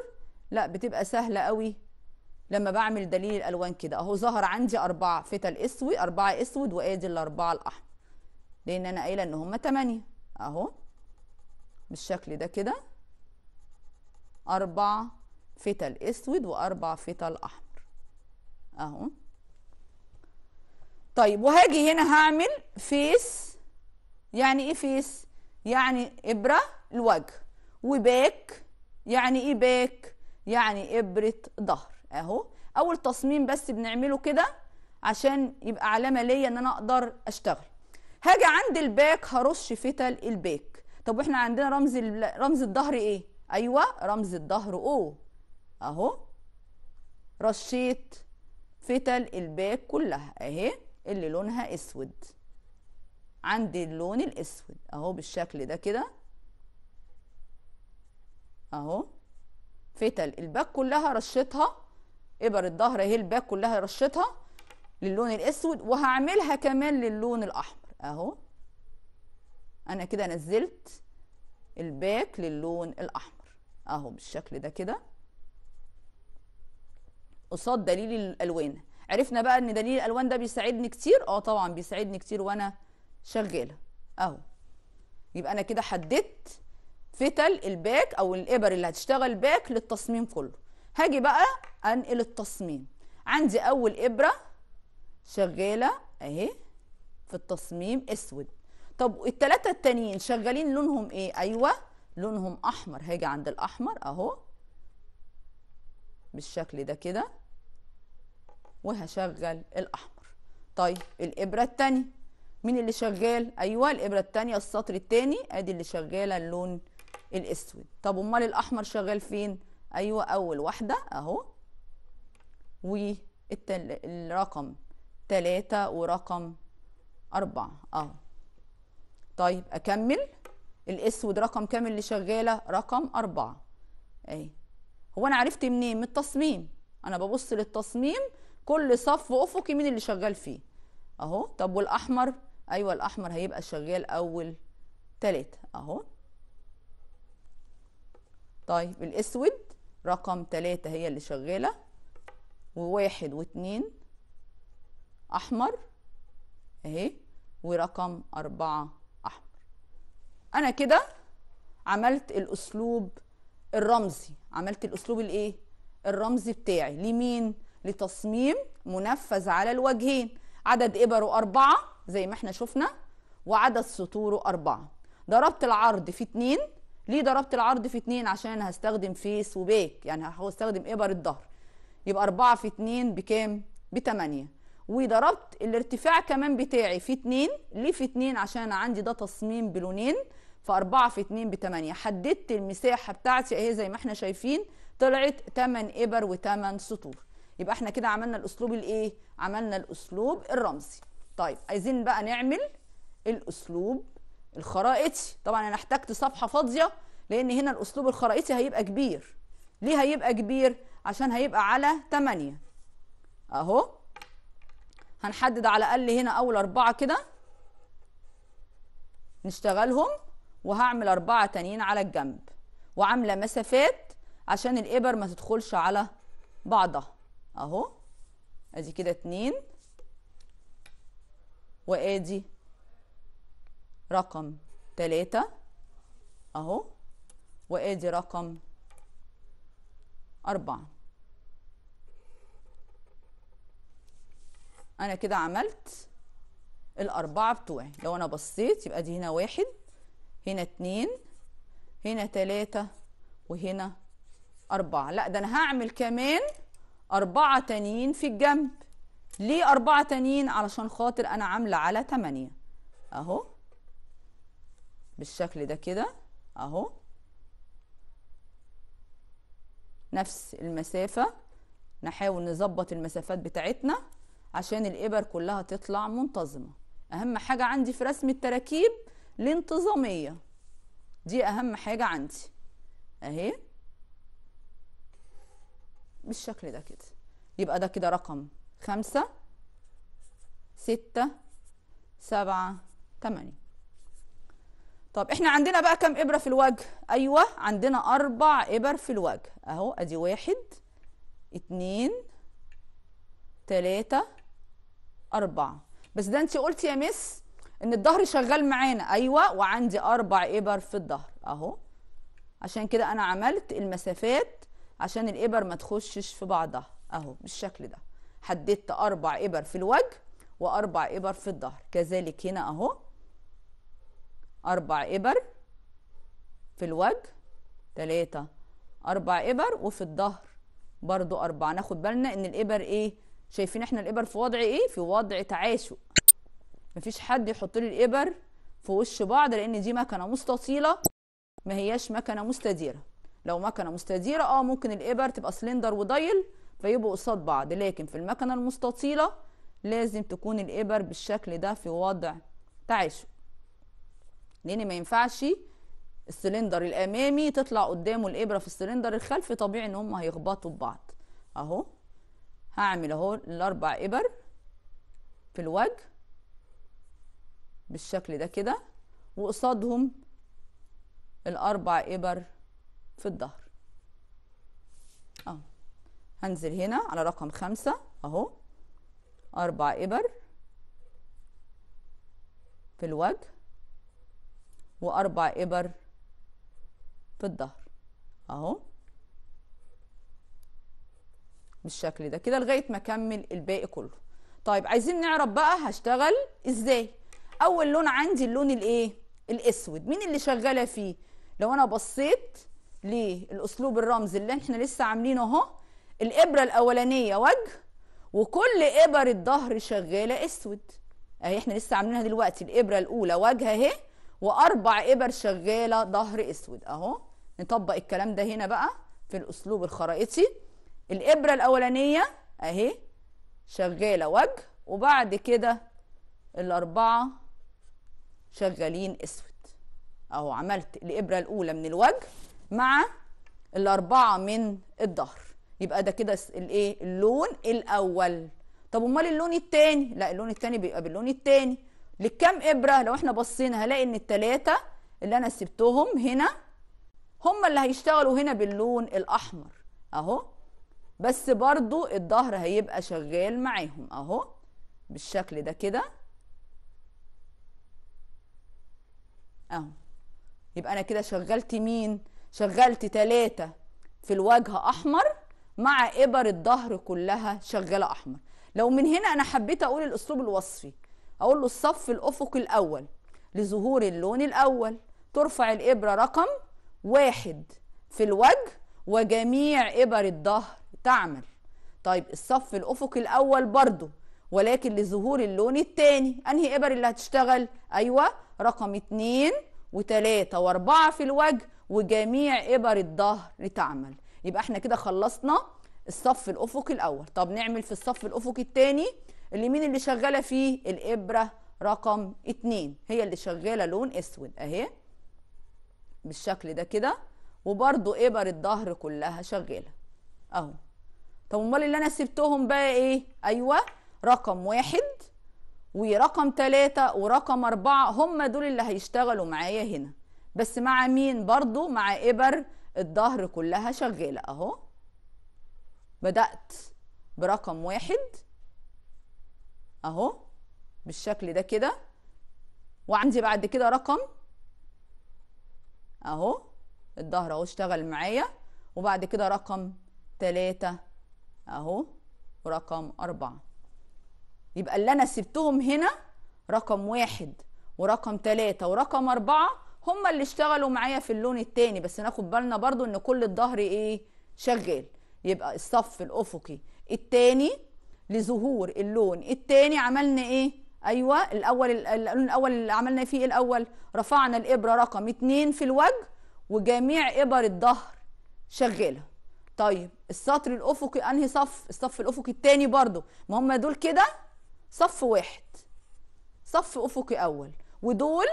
لا بتبقى سهله قوي لما بعمل دليل الالوان كده اهو ظهر عندي اربعه فتل اسود اربعه اسود وادي الاربعه الاحمر لان انا قايله ان هم تمانية اهو بالشكل ده كده اربعه فتل اسود واربع فتل احمر اهو طيب وهاجي هنا هعمل فيس يعني ايه فيس يعني ابره الوجه وباك يعني ايه باك يعني ابره ظهر اهو اول تصميم بس بنعمله كده عشان يبقى علامه ليا ان انا اقدر اشتغل هاجي عند الباك هرش فتل الباك طب واحنا عندنا رمز رمز الظهر ايه ايوه رمز الظهر او اهو رشيت فتل الباك كلها اهي اللي لونها اسود عند اللون الاسود اهو بالشكل ده كده اهو فتل الباك كلها رشيتها ابر الظهر اهي الباك كلها رشيتها للون الاسود وهعملها كمان للون الاحمر اهو انا كده نزلت الباك للون الاحمر اهو بالشكل ده كده قصاد دليل الالوان عرفنا بقى ان دليل الالوان ده بيساعدني كتير اه طبعا بيساعدني كتير وانا شغاله اهو يبقى انا كده حددت فتل الباك او الابر اللي هتشتغل باك للتصميم كله هاجي بقى انقل التصميم عندي اول ابره شغاله اهي في التصميم اسود طب التلاتة التانيين شغالين لونهم ايه ايوه لونهم احمر هاجي عند الاحمر اهو بالشكل ده كده وهشغل الاحمر طيب الابره التانيه مين اللي شغال ايوه الابره التانيه السطر التاني ادي اللي شغاله اللون الاسود طب امال الاحمر شغال فين ايوه اول واحده اهو والرقم تلاتة ورقم أربعة أهو طيب أكمل الأسود رقم كام اللي شغالة رقم أربعة أهي هو أنا عرفت منين من التصميم أنا ببص للتصميم كل صف أفقي مين اللي شغال فيه أهو طب والأحمر أيوة الأحمر هيبقى شغال أول تلاتة أهو طيب الاسود رقم تلاتة هي اللي شغالة وواحد واتنين احمر اهي ورقم اربعة احمر انا كده عملت الاسلوب الرمزي عملت الاسلوب الايه الرمزي بتاعي لمين لتصميم منفذ على الوجهين عدد ابره اربعة زي ما احنا شفنا وعدد سطوره اربعة ضربت العرض في اتنين ليه ضربت العرض في اتنين عشان هستخدم فيس وبيك يعني هستخدم ابر الظهر يبقى اربعة في اتنين بكام بتمانية وضربت الارتفاع كمان بتاعي في اتنين ليه في اتنين عشان عندي ده تصميم بلونين فأربعة في اتنين بتمانية حددت المساحة بتاعتي اهي زي ما احنا شايفين طلعت 8 ابر و8 سطور يبقى احنا كده عملنا الاسلوب الايه عملنا الاسلوب الرمزي طيب عايزين بقى نعمل الاسلوب الخرائطي طبعا انا احتجت صفحه فاضيه لان هنا الاسلوب الخرائطي هيبقى كبير ليه هيبقى كبير عشان هيبقى على 8 اهو هنحدد على الاقل هنا اول اربعه كده نشتغلهم وهعمل اربعه تانيين على الجنب وعامله مسافات عشان الابر ما تدخلش على بعضها اهو ادي كده اتنين وادي رقم تلاتة اهو وادي رقم أربعة أنا كده عملت الأربعة بتوعي لو أنا بصيت يبقى دي هنا واحد هنا اتنين هنا تلاتة وهنا أربعة لا ده أنا هعمل كمان أربعة تانيين في الجنب ليه أربعة تانيين علشان خاطر أنا عاملة على تمانية أهو بالشكل ده كده اهو نفس المسافة نحاول نظبط المسافات بتاعتنا عشان الإبر كلها تطلع منتظمة أهم حاجة عندي في رسم التراكيب الانتظامية دي أهم حاجة عندي أهي بالشكل ده كده يبقى ده كده رقم خمسة ستة سبعة تمانية طب احنا عندنا بقى كام ابره في الوجه ايوه عندنا اربع ابر في الوجه اهو ادي واحد اتنين تلاتة اربعة بس ده انت قلت يا مس ان الظهر شغال معانا ايوه وعندي اربع ابر في الظهر اهو عشان كده انا عملت المسافات عشان الابر ما تخشش في بعضها اهو بالشكل ده حددت اربع ابر في الوجه واربع ابر في الظهر كذلك هنا اهو أربع إبر في الوجه تلاتة أربع إبر وفي الظهر برضو أربعة ناخد بالنا إن الإبر إيه شايفين إحنا الإبر في وضع إيه في وضع تعاشق مفيش حد يحط لي الإبر في وش بعض لأن دي مكنة مستطيلة ما هياش مكنة مستديرة لو مكنة مستديرة اه ممكن الإبر تبقى سلندر وضيل فيبقوا قصاد بعض لكن في المكنة المستطيلة لازم تكون الإبر بالشكل ده في وضع تعاشق لان ما ينفعش السلندر الامامي تطلع قدامه الابره في السلندر الخلفي طبيعي ان هم هيخبطوا ببعض اهو هعمل اهو الاربع ابر في الوجه بالشكل ده كده وقصادهم الاربع ابر في الظهر اهو هنزل هنا على رقم خمسة اهو اربع ابر في الوجه واربع ابر في الظهر اهو بالشكل ده كده لغايه ما اكمل الباقي كله طيب عايزين نعرف بقى هشتغل ازاي اول لون عندي اللون الايه الاسود مين اللي شغاله فيه لو انا بصيت للاسلوب الرمزي اللي احنا لسه عاملينه اهو الابره الاولانيه وجه وكل ابر الظهر شغاله اسود اهي احنا لسه عاملينها دلوقتي الابره الاولى وجه اهي واربع ابر شغاله ظهر اسود اهو نطبق الكلام ده هنا بقى في الاسلوب الخرائطي الابره الاولانيه اهي شغاله وجه وبعد كده الاربعه شغالين اسود اهو عملت الابره الاولى من الوجه مع الاربعه من الظهر يبقى ده كده الايه اللون الاول طب امال اللون التاني لا اللون التاني بيبقى باللون التاني للكام ابره لو احنا بصينا هلاقي ان الثلاثه اللي انا سبتهم هنا هم اللي هيشتغلوا هنا باللون الاحمر اهو بس برضو الظهر هيبقى شغال معاهم اهو بالشكل ده كده اهو يبقى انا كده شغلت مين شغلت تلاتة في الواجهة احمر مع ابر الظهر كلها شغالة احمر لو من هنا انا حبيت اقول الاسلوب الوصفي اقول له الصف الافقي الاول لظهور اللون الاول ترفع الابره رقم واحد في الوجه وجميع ابر الظهر تعمل طيب الصف الافقي الاول برضو ولكن لظهور اللون الثاني انهي ابر اللي هتشتغل ايوه رقم اتنين وتلاتة واربعة في الوجه وجميع ابر الظهر تعمل يبقى احنا كده خلصنا الصف الافقي الاول طب نعمل في الصف الافقي الثاني اللي مين اللي شغاله فيه الابره رقم اتنين هي اللي شغاله لون اسود اهي بالشكل ده كده وبرضو ابر الظهر كلها شغاله اهو طب امال اللي انا سبتهم بقى ايه ايوه رقم واحد ورقم تلاتة ورقم أربعة هم دول اللي هيشتغلوا معايا هنا بس مع مين برضو مع إبر الظهر كلها شغالة أهو بدأت برقم واحد اهو بالشكل ده كده وعندي بعد كده رقم اهو الظهر اهو اشتغل معايا وبعد كده رقم تلاتة اهو ورقم أربعة يبقى اللي أنا سبتهم هنا رقم واحد ورقم تلاتة ورقم أربعة هما اللي اشتغلوا معايا في اللون التاني بس ناخد بالنا برضو ان كل الظهر ايه شغال يبقى الصف الأفقي التاني لظهور اللون الثاني عملنا ايه ايوه الاول اللون الاول اللي عملنا فيه الاول رفعنا الابره رقم اتنين في الوجه وجميع ابر الظهر شغاله طيب السطر الافقي انهي صف الصف الافقي الثاني برضو ما هم دول كده صف واحد صف افقي اول ودول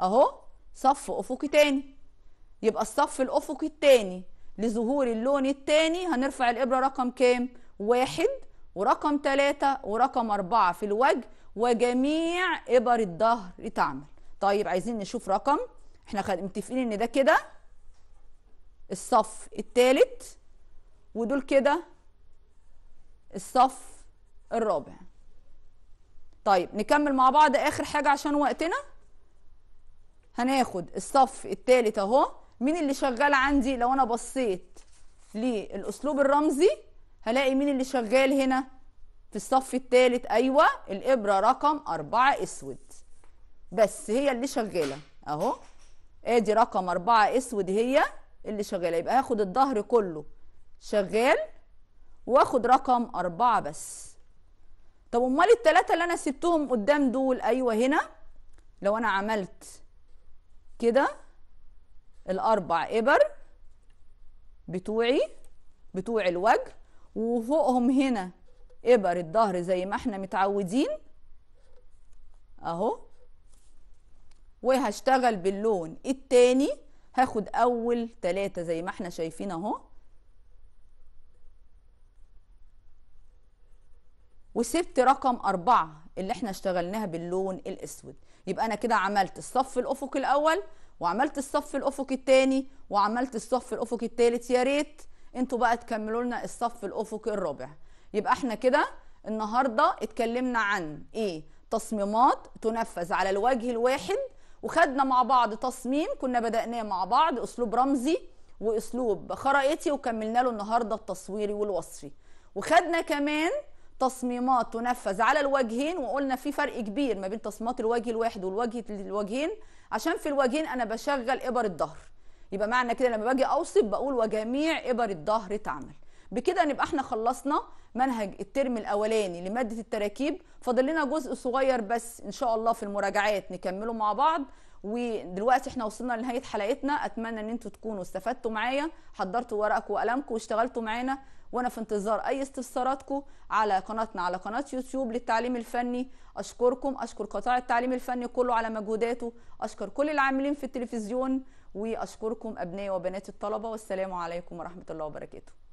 اهو صف افقي تاني يبقى الصف الافقي التاني لظهور اللون التاني هنرفع الابره رقم كام واحد ورقم ثلاثة ورقم أربعة في الوجه وجميع إبر الظهر تعمل طيب عايزين نشوف رقم احنا متفقين ان ده كده الصف التالت ودول كده الصف الرابع طيب نكمل مع بعض اخر حاجة عشان وقتنا هناخد الصف التالت اهو مين اللي شغال عندي لو انا بصيت للاسلوب الرمزي هلاقي مين اللي شغال هنا في الصف الثالث ايوه الابره رقم أربعة اسود بس هي اللي شغاله اهو ادي رقم أربعة اسود هي اللي شغاله يبقى هاخد الظهر كله شغال واخد رقم أربعة بس طب امال التلاتة اللي انا سبتهم قدام دول ايوه هنا لو انا عملت كده الاربع ابر بتوعي بتوع الوجه وفوقهم هنا ابر الظهر زي ما احنا متعودين اهو وهشتغل باللون التاني هاخد اول تلاتة زي ما احنا شايفين اهو وسبت رقم أربعة اللي احنا اشتغلناها باللون الأسود يبقى أنا كده عملت الصف الأفق الأول وعملت الصف الأفق التاني وعملت الصف الأفق التالت يا ريت انتوا بقى تكملوا لنا الصف الافقي الرابع يبقى احنا كده النهارده اتكلمنا عن ايه تصميمات تنفذ على الوجه الواحد وخدنا مع بعض تصميم كنا بدأناه مع بعض اسلوب رمزي واسلوب خرائطي وكملنا له النهارده التصويري والوصفي وخدنا كمان تصميمات تنفذ على الوجهين وقلنا في فرق كبير ما بين تصميمات الوجه الواحد والوجه الوجهين عشان في الوجهين انا بشغل ابر الظهر يبقى معنى كده لما باجي اوصف بقول وجميع ابر الظهر تعمل بكده نبقى احنا خلصنا منهج الترم الاولاني لماده التراكيب فاضل لنا جزء صغير بس ان شاء الله في المراجعات نكمله مع بعض ودلوقتي احنا وصلنا لنهايه حلقتنا اتمنى ان انتوا تكونوا استفدتوا معايا حضرتوا ورقكم وقلمكم واشتغلتوا معانا وانا في انتظار اي استفساراتكم على قناتنا على قناه يوتيوب للتعليم الفني اشكركم اشكر قطاع التعليم الفني كله على مجهوداته اشكر كل العاملين في التلفزيون واشكركم ابنائي وبنات الطلبه والسلام عليكم ورحمه الله وبركاته